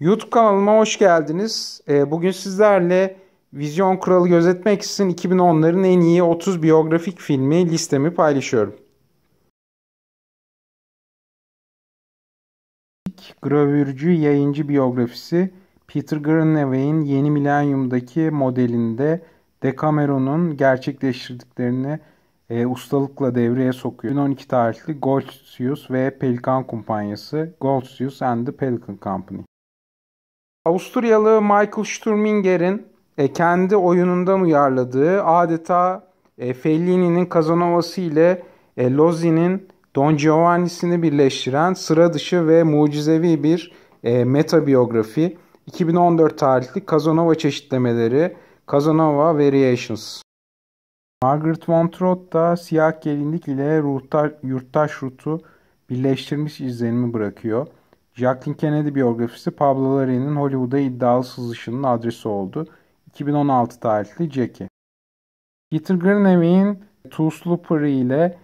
YouTube kanalıma hoş geldiniz. Ee, bugün sizlerle Vizyon Kuralı Gözetmek için 2010'ların en iyi 30 biyografik filmi listemi paylaşıyorum. Gravürcü yayıncı biyografisi Peter Greenaway'in yeni milenyumdaki modelinde Decameron'un gerçekleştirdiklerini e, ustalıkla devreye sokuyor. 2012 tarihli Goldsius ve Pelikan Kumpanyası Goldsius and the Pelican Company. Avusturyalı Michael Sturminger'in e, kendi oyunundan uyarladığı adeta e, Fellini'nin Kazanova'sı ile e, Lozzi'nin Don Giovanni'sini birleştiren sıra dışı ve mucizevi bir meta biyografi. 2014 tarihli Kazanova çeşitlemeleri Kazanova Variations. Margaret Montrot da siyah gelinlik ile ruhtar, yurttaş rutu birleştirmiş izlenimi bırakıyor. Jacqueline Kennedy biyografisi Pablo Larraín'in Hollywood'a iddialı sızışının adresi oldu. 2016 tarihli Jackie. Peter Greenaway'in Two Slooper ile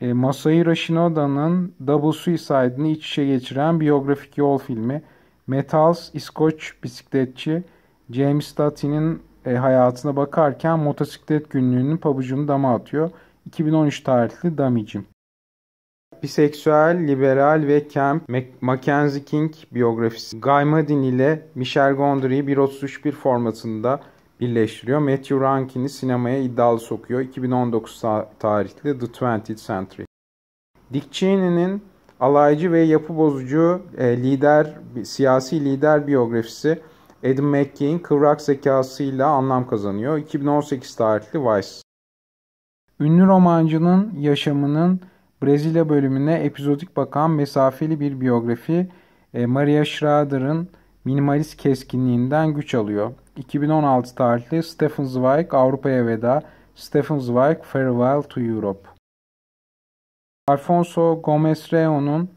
e, Masahiro Shinoda'nın Double Suicide'ını iç içe geçiren biyografik yol filmi Metals İskoç bisikletçi James Duttie'nin e, hayatına bakarken motosiklet günlüğünün pabucunu dama atıyor. 2013 tarihli Damicim biseksüel, liberal ve Kemp, Mackenzie King biyografisi Guy Madin ile Michel Gondry'yi 1.31 formatında birleştiriyor. Matthew Rankin'i sinemaya iddialı sokuyor. 2019 tarihli The 20th Century. Dick Cheney'nin alaycı ve yapı bozucu e, lider, siyasi lider biyografisi Adam McKean kıvrak zekasıyla anlam kazanıyor. 2018 tarihli Vice. Ünlü romancının yaşamının Brezilya bölümüne epizodik bakan mesafeli bir biyografi e, Maria Schrader'ın minimalist keskinliğinden güç alıyor. 2016 tarihli Stephen Zweig Avrupa'ya veda, Stephen Zweig Farewell to Europe. Alfonso Gomez Reo'nun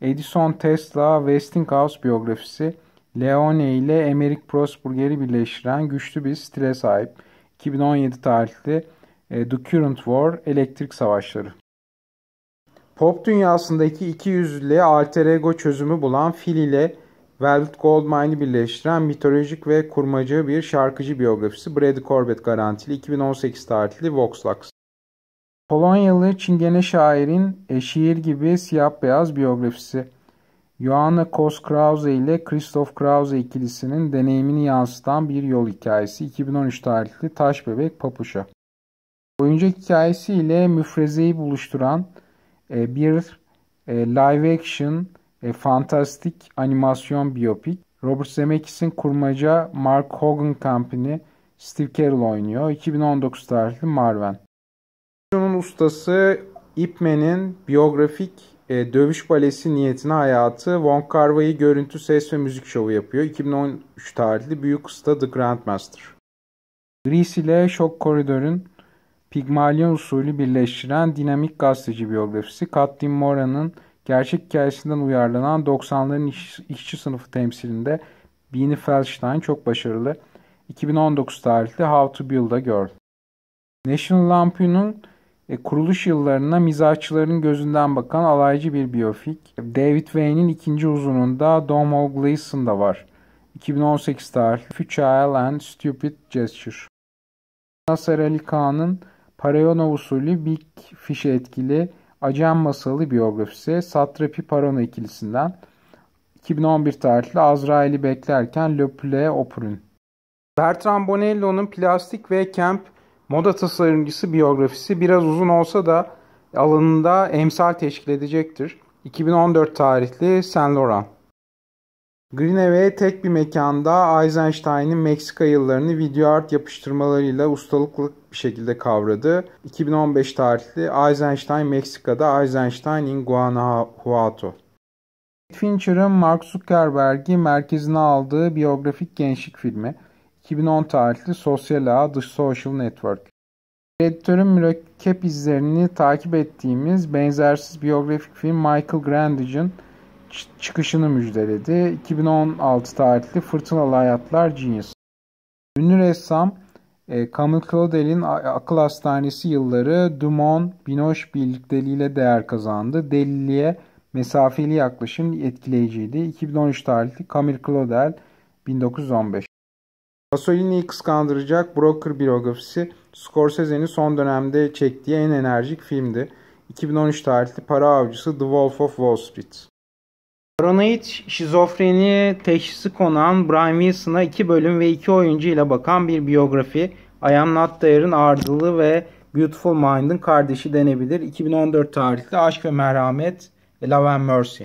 Edison Tesla Westinghouse biyografisi Leone ile Emerick Prosperger'i birleştiren güçlü bir stile sahip. 2017 tarihli e, The Current War Elektrik Savaşları. Pop dünyasındaki iki yüzlülüğe alter ego çözümü bulan Phil ile Velvet Goldmine'i birleştiren mitolojik ve kurmacı bir şarkıcı biyografisi Brad Corbett garantili 2018 tarihli Voxlux. Polonyalı Çingene şairin eşiğir gibi siyah beyaz biyografisi. Joanna Kos Krause ile Christoph Krause ikilisinin deneyimini yansıtan bir yol hikayesi 2013 tarihli Taş Bebek Papuşa. Oyuncak hikayesi ile müfrezeyi buluşturan e, bir e, live action e, fantastik animasyon biyopik. Robert Zemeckis'in kurmaca Mark Hogan Company Steve Carell oynuyor. 2019 tarihli Marven. Şunun ustası Ip Man'in biyografik dövüş balesi niyetine hayatı Von Carva'yı görüntü, ses ve müzik şovu yapıyor. 2013 tarihli Büyük Usta The Grandmaster. Gris ile Şok Koridor'un Pigmalion usulü birleştiren dinamik gazeteci biyografisi Katlin Mora'nın gerçek hikayesinden uyarlanan 90'ların iş, işçi sınıfı temsilinde Beanie Feldstein çok başarılı. 2019 tarihli How to Build a National Lampoon'un e, kuruluş yıllarına mizahçıların gözünden bakan alaycı bir biyofik. David Wayne'in ikinci uzununda Dom O'Gleason var. 2018 tarihli Futile and Stupid Gesture. Nasser Ali Kağan'ın Parayona usulü Big Fish'e etkili Acan Masalı biyografisi Satrapi Parano ikilisinden 2011 tarihli Azrail'i beklerken Le Ple Opur'un. Bertrand Bonello'nun Plastik ve Kemp Moda Tasarımcısı biyografisi biraz uzun olsa da alanında emsal teşkil edecektir. 2014 tarihli Saint Laurent. Greenaway tek bir mekanda Eisenstein'in Meksika yıllarını video art yapıştırmalarıyla ustalıklı bir şekilde kavradı. 2015 tarihli Eisenstein Meksika'da Eisenstein in Guanajuato. Fincher'ın Mark Zuckerberg'i merkezine aldığı biyografik gençlik filmi 2010 tarihli Sosyal Ağ The Social Network. Editörün mürekkep izlerini takip ettiğimiz benzersiz biyografik film Michael Grandige'in çıkışını müjdeledi. 2016 tarihli Fırtınalı Hayatlar Genius. Ünlü ressam e, Camille Claudel'in akıl hastanesi yılları Dumont Binoche birlikteliğiyle değer kazandı. Deliliğe mesafeli yaklaşım etkileyiciydi. 2013 tarihli Camille Claudel 1915. Pasolini'yi kıskandıracak Broker biyografisi Scorsese'nin son dönemde çektiği en enerjik filmdi. 2013 tarihli para avcısı The Wolf of Wall Street. Paranoid şizofreni teşhisi konan Brian Wilson'a iki bölüm ve iki oyuncu ile bakan bir biyografi I Am Not There'ın ardılı ve Beautiful Mind'ın kardeşi denebilir. 2014 tarihli Aşk ve Merhamet Love and Mercy.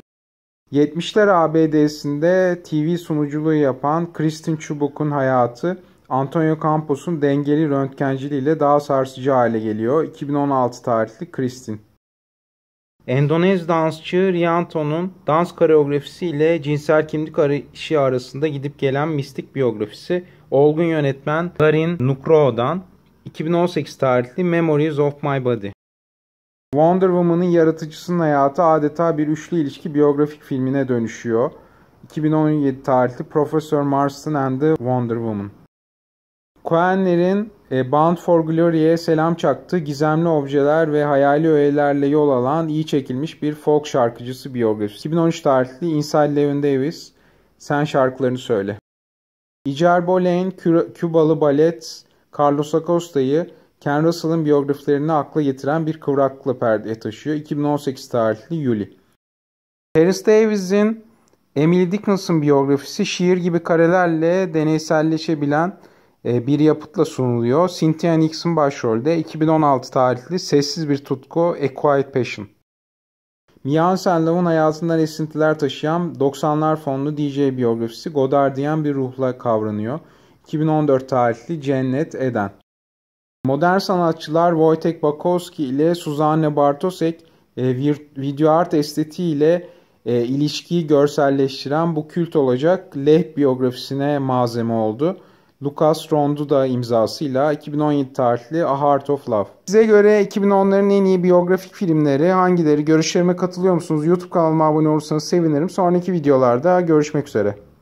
70'ler ABD'sinde TV sunuculuğu yapan Kristin Chubbuck'un hayatı Antonio Campos'un dengeli röntgenciliğiyle daha sarsıcı hale geliyor. 2016 tarihli Kristin. Endonez dansçı Rianto'nun dans koreografisi ile cinsel kimlik arayışı arasında gidip gelen mistik biyografisi olgun yönetmen Darin Nukro'dan 2018 tarihli Memories of My Body. Wonder Woman'ın yaratıcısının hayatı adeta bir üçlü ilişki biyografik filmine dönüşüyor. 2017 tarihli Professor Marston and the Wonder Woman. Coenler'in e, Bound for Glory'e selam çaktı. Gizemli objeler ve hayali öğelerle yol alan iyi çekilmiş bir folk şarkıcısı biyografisi. 2013 tarihli Inside Levin Davis, Sen Şarkılarını Söyle. Icar Bolen, Kübalı balet Carlos Acosta'yı Ken Russell'ın biyografilerini akla getiren bir kıvraklıkla perdeye taşıyor. 2018 tarihli Yuli. Harris Davis'in Emily Dickinson biyografisi şiir gibi karelerle deneyselleşebilen e, bir yapıtla sunuluyor. Cynthia Nixon başrolde 2016 tarihli Sessiz Bir Tutku A Quiet Passion. Mia Anselmov'un hayatından esintiler taşıyan 90'lar fonlu DJ biyografisi diyen bir ruhla kavranıyor. 2014 tarihli Cennet Eden. Modern sanatçılar Wojtek Bakowski ile Suzanne Bartosek e, video art estetiği e, ilişkiyi görselleştiren bu kült olacak Leh biyografisine malzeme oldu. Lucas Ronduda imzasıyla 2017 tarihli A Heart of Love. Size göre 2010'ların en iyi biyografik filmleri hangileri? Görüşlerime katılıyor musunuz? YouTube kanalıma abone olursanız sevinirim. Sonraki videolarda görüşmek üzere.